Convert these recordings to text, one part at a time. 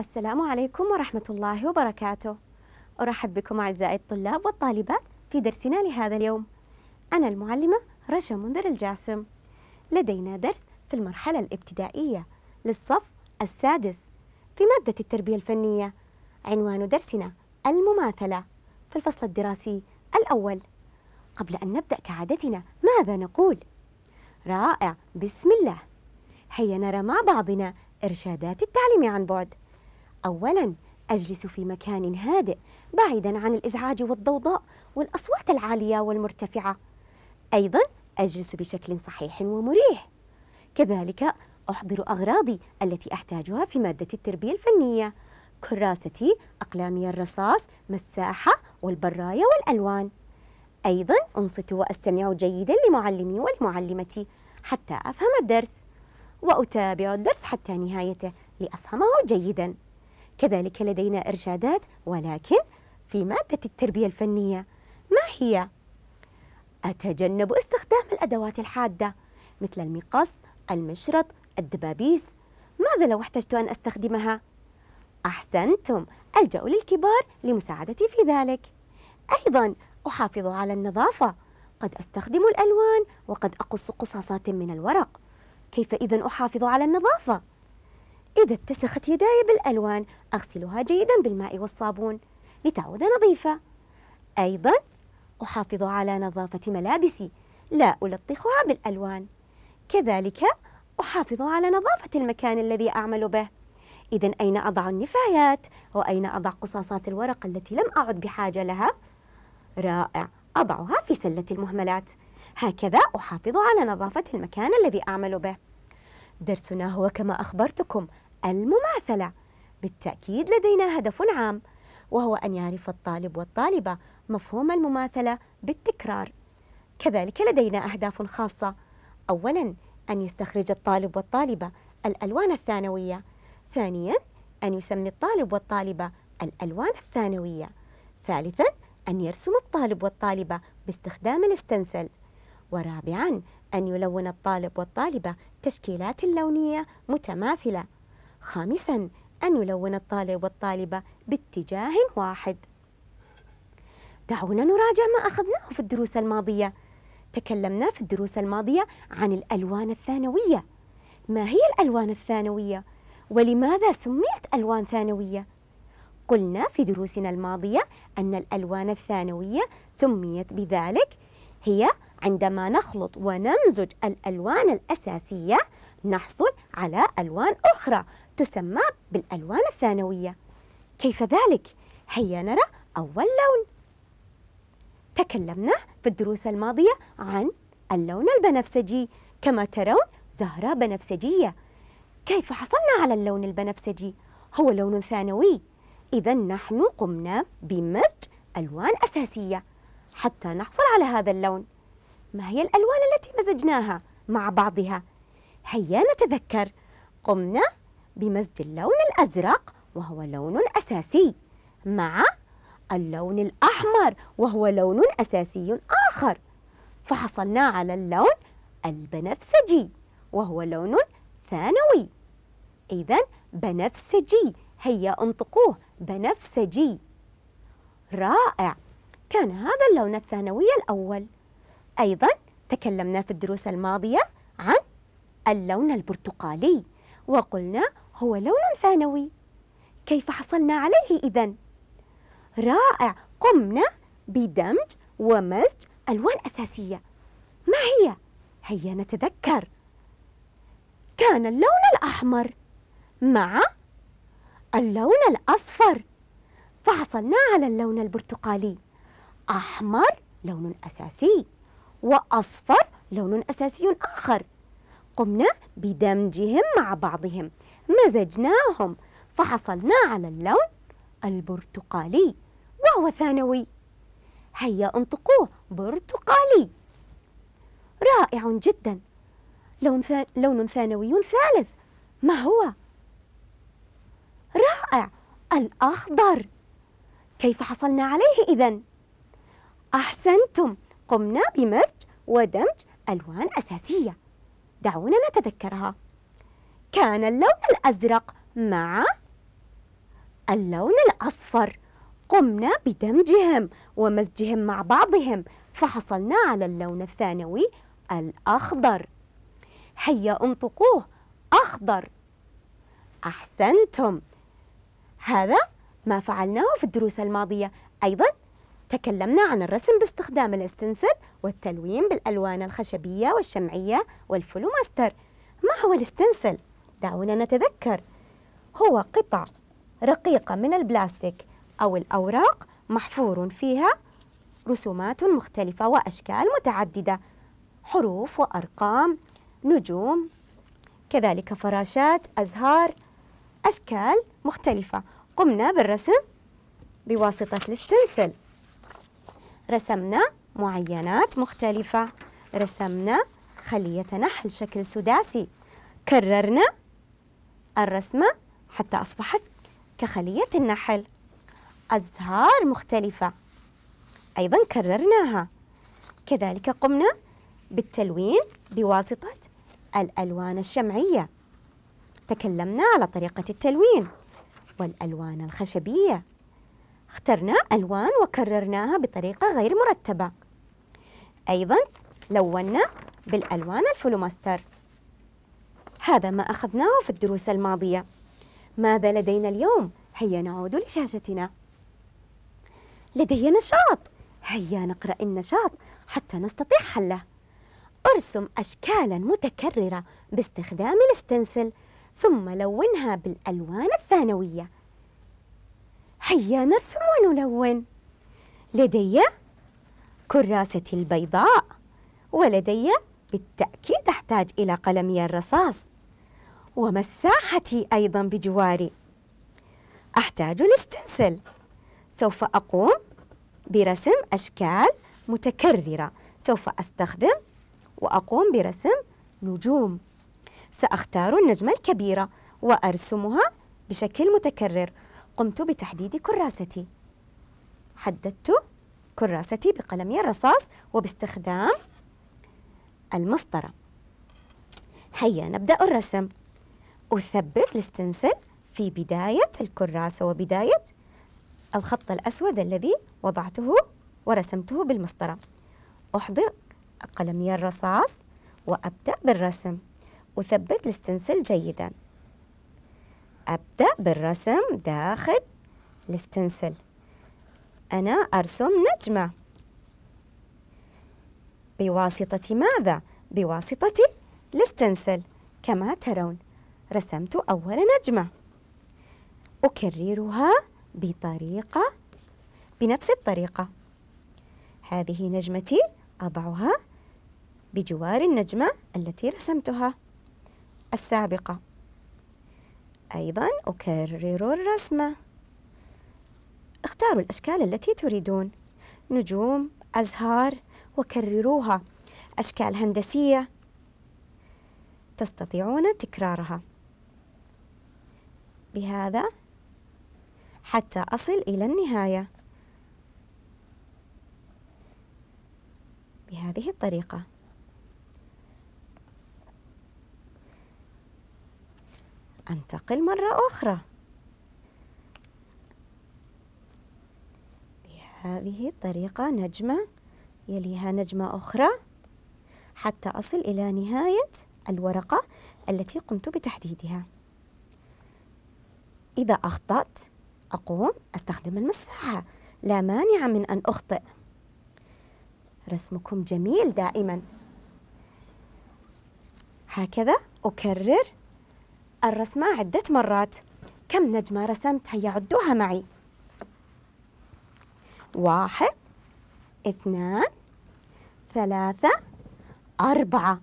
السلام عليكم ورحمة الله وبركاته أرحب بكم أعزائي الطلاب والطالبات في درسنا لهذا اليوم أنا المعلمة رشا منذر الجاسم لدينا درس في المرحلة الابتدائية للصف السادس في مادة التربية الفنية عنوان درسنا المماثلة في الفصل الدراسي الأول قبل أن نبدأ كعادتنا ماذا نقول؟ رائع بسم الله هيا نرى مع بعضنا إرشادات التعليم عن بعد أولاً أجلس في مكان هادئ بعيداً عن الإزعاج والضوضاء والأصوات العالية والمرتفعة أيضاً أجلس بشكل صحيح ومريح كذلك أحضر أغراضي التي أحتاجها في مادة التربية الفنية كراستي، أقلامي الرصاص، مساحة والبراية والألوان أيضا أنصت وأستمع جيدا لمعلمي ولمعلمتي حتى أفهم الدرس وأتابع الدرس حتى نهايته لأفهمه جيداً كذلك لدينا إرشادات ولكن في مادة التربية الفنية ما هي؟ أتجنب استخدام الأدوات الحادة مثل المقص، المشرط، الدبابيس ماذا لو احتجت أن أستخدمها؟ أحسنتم ألجأ للكبار لمساعدتي في ذلك أيضا أحافظ على النظافة قد أستخدم الألوان وقد أقص قصاصات من الورق كيف إذا أحافظ على النظافة؟ إذا اتسخت يداي بالألوان أغسلها جيدا بالماء والصابون لتعود نظيفة أيضا أحافظ على نظافة ملابسي لا ألطخها بالألوان كذلك أحافظ على نظافة المكان الذي أعمل به إذا أين أضع النفايات وأين أضع قصاصات الورق التي لم أعد بحاجة لها؟ رائع أضعها في سلة المهملات هكذا أحافظ على نظافة المكان الذي أعمل به درسنا هو كما أخبرتكم المماثلة بالتأكيد لدينا هدف عام وهو أن يعرف الطالب والطالبة مفهوم المماثلة بالتكرار كذلك لدينا أهداف خاصة أولا أن يستخرج الطالب والطالبة الألوان الثانوية ثانيا أن يسمي الطالب والطالبة الألوان الثانوية ثالثا أن يرسم الطالب والطالبة باستخدام الاستنسل ورابعا أن يلون الطالب والطالبة تشكيلات لونية متماثلة خامسا أن يلون الطالب والطالبة باتجاه واحد دعونا نراجع ما أخذناه في الدروس الماضية تكلمنا في الدروس الماضية عن الألوان الثانوية ما هي الألوان الثانوية؟ ولماذا سميت ألوان ثانوية؟ قلنا في دروسنا الماضية أن الألوان الثانوية سميت بذلك هي عندما نخلط ونمزج الألوان الأساسية نحصل على ألوان أخرى تسمى بالألوان الثانوية كيف ذلك؟ هيا نرى أول لون تكلمنا في الدروس الماضية عن اللون البنفسجي كما ترون زهرة بنفسجية كيف حصلنا على اللون البنفسجي؟ هو لون ثانوي إذا نحن قمنا بمزج ألوان أساسية حتى نحصل على هذا اللون ما هي الألوان التي مزجناها مع بعضها؟ هيا نتذكر قمنا بمزج اللون الأزرق وهو لون أساسي مع اللون الأحمر وهو لون أساسي آخر فحصلنا على اللون البنفسجي وهو لون ثانوي إذا بنفسجي هيا انطقوه بنفسجي رائع كان هذا اللون الثانوي الأول أيضا تكلمنا في الدروس الماضية عن اللون البرتقالي وقلنا هو لون ثانوي كيف حصلنا عليه إذا؟ رائع قمنا بدمج ومزج ألوان أساسية ما هي؟ هيا نتذكر كان اللون الأحمر مع اللون الأصفر فحصلنا على اللون البرتقالي أحمر لون أساسي وأصفر لون أساسي آخر قمنا بدمجهم مع بعضهم مزجناهم فحصلنا على اللون البرتقالي وهو ثانوي هيا انطقوه برتقالي رائع جدا لون, ثا... لون ثانوي ثالث ما هو؟ رائع الأخضر كيف حصلنا عليه إذا؟ أحسنتم قمنا بمزج ودمج ألوان أساسية دعونا نتذكرها كان اللون الأزرق مع اللون الأصفر قمنا بدمجهم ومزجهم مع بعضهم فحصلنا على اللون الثانوي الأخضر هيا انطقوه أخضر أحسنتم هذا ما فعلناه في الدروس الماضية أيضا تكلمنا عن الرسم باستخدام الاستنسل والتلوين بالألوان الخشبية والشمعية والفلوماستر ما هو الاستنسل؟ دعونا نتذكر هو قطع رقيقة من البلاستيك أو الأوراق محفور فيها رسومات مختلفة وأشكال متعددة حروف وأرقام نجوم كذلك فراشات أزهار أشكال مختلفة قمنا بالرسم بواسطة الستنسل رسمنا معينات مختلفة رسمنا خلية نحل شكل سداسي كررنا الرسمة حتى أصبحت كخلية النحل أزهار مختلفة أيضا كررناها كذلك قمنا بالتلوين بواسطة الألوان الشمعية تكلمنا على طريقة التلوين والألوان الخشبية اخترنا ألوان وكررناها بطريقة غير مرتبة أيضا لونا بالألوان الفلوماستر هذا ما أخذناه في الدروس الماضية ماذا لدينا اليوم؟ هيا نعود لشاشتنا لدي نشاط هيا نقرأ النشاط حتى نستطيع حله ارسم أشكالا متكررة باستخدام الستنسل ثم لونها بالألوان الثانوية هيا نرسم ونلون لدي كراستي البيضاء ولدي بالتأكيد أحتاج إلى قلمي الرصاص ومساحتي أيضا بجواري أحتاج الاستنسل سوف أقوم برسم أشكال متكررة سوف أستخدم وأقوم برسم نجوم سأختار النجمة الكبيرة وأرسمها بشكل متكرر قمت بتحديد كراستي حددت كراستي بقلمي الرصاص وباستخدام المسطرة هيا نبدأ الرسم أثبت الستنسل في بداية الكراسة وبداية الخط الأسود الذي وضعته ورسمته بالمسطرة أحضر قلمي الرصاص وأبدأ بالرسم أثبت الستنسل جيدا أبدأ بالرسم داخل الستنسل أنا أرسم نجمة بواسطة ماذا؟ بواسطة الستنسل كما ترون رسمت أول نجمة أكررها بطريقة بنفس الطريقة هذه نجمتي أضعها بجوار النجمة التي رسمتها السابقة أيضا أكرر الرسمة اختاروا الأشكال التي تريدون نجوم أزهار وكرروها أشكال هندسية تستطيعون تكرارها بهذا حتى أصل إلى النهاية بهذه الطريقة أنتقل مرة أخرى بهذه الطريقة نجمة يليها نجمة أخرى حتى أصل إلى نهاية الورقة التي قمت بتحديدها إذا أخطأت أقوم أستخدم المساحة لا مانع من أن أخطئ رسمكم جميل دائما هكذا أكرر الرسمة عدة مرات كم نجمة رسمت هيا عدوها معي واحد اثنان ثلاثة أربعة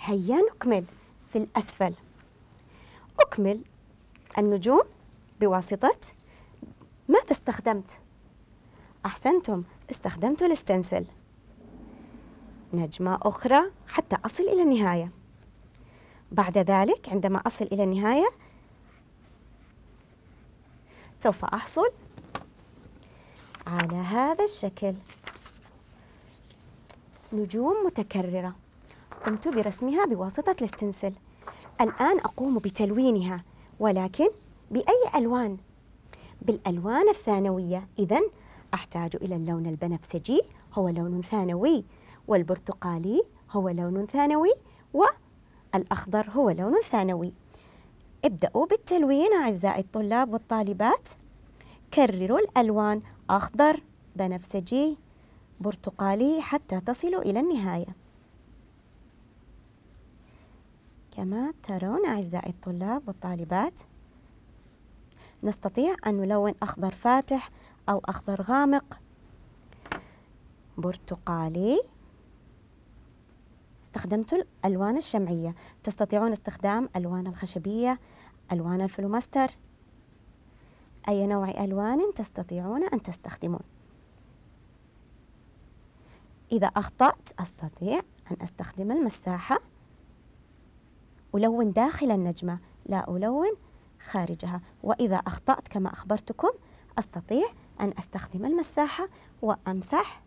هيا نكمل في الأسفل أكمل النجوم بواسطة ماذا استخدمت؟ أحسنتم استخدمت الستنسل نجمة أخرى حتى أصل إلى النهاية بعد ذلك عندما أصل إلى النهاية سوف أحصل على هذا الشكل نجوم متكررة قمت برسمها بواسطة الاستنسل الآن أقوم بتلوينها ولكن بأي ألوان؟ بالألوان الثانوية إذا أحتاج إلى اللون البنفسجي هو لون ثانوي والبرتقالي هو لون ثانوي والأخضر هو لون ثانوي ابدأوا بالتلوين أعزائي الطلاب والطالبات كرروا الألوان أخضر بنفسجي برتقالي حتى تصلوا إلى النهاية كما ترون أعزائي الطلاب والطالبات نستطيع أن نلون أخضر فاتح أو أخضر غامق برتقالي استخدمت الألوان الشمعية تستطيعون استخدام ألوان الخشبية ألوان الفلوماستر أي نوع ألوان تستطيعون أن تستخدمون إذا أخطأت أستطيع أن أستخدم المساحة ألون داخل النجمة لا ألون خارجها وإذا أخطأت كما أخبرتكم أستطيع أن أستخدم المساحة وأمسح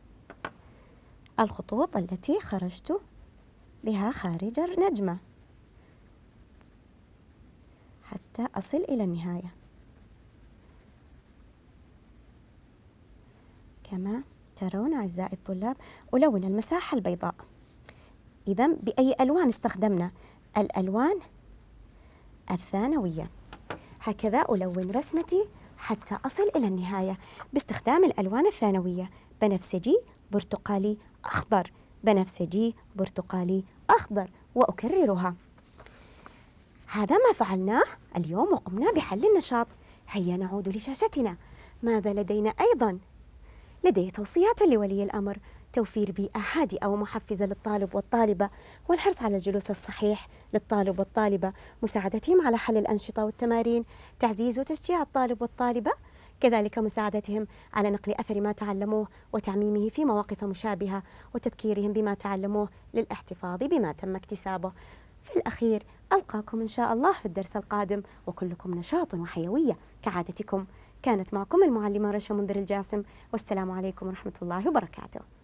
الخطوط التي خرجت بها خارج النجمة حتى أصل إلى النهاية كما ترون أعزائي الطلاب ألون المساحة البيضاء إذا بأي ألوان استخدمنا الألوان الثانوية هكذا ألون رسمتي حتى أصل إلى النهاية باستخدام الألوان الثانوية بنفسجي برتقالي أخضر بنفسجي برتقالي أخضر وأكررها هذا ما فعلناه اليوم وقمنا بحل النشاط هيا نعود لشاشتنا ماذا لدينا أيضا؟ لدي توصيات لولي الأمر توفير بيئة هادئة ومحفزة للطالب والطالبة والحرص على الجلوس الصحيح للطالب والطالبة مساعدتهم على حل الأنشطة والتمارين تعزيز وتشجيع الطالب والطالبة كذلك مساعدتهم على نقل أثر ما تعلموه وتعميمه في مواقف مشابهة وتذكيرهم بما تعلموه للاحتفاظ بما تم اكتسابه في الأخير ألقاكم إن شاء الله في الدرس القادم وكلكم نشاط وحيوية كعادتكم كانت معكم المعلمة رشا منذر الجاسم والسلام عليكم ورحمة الله وبركاته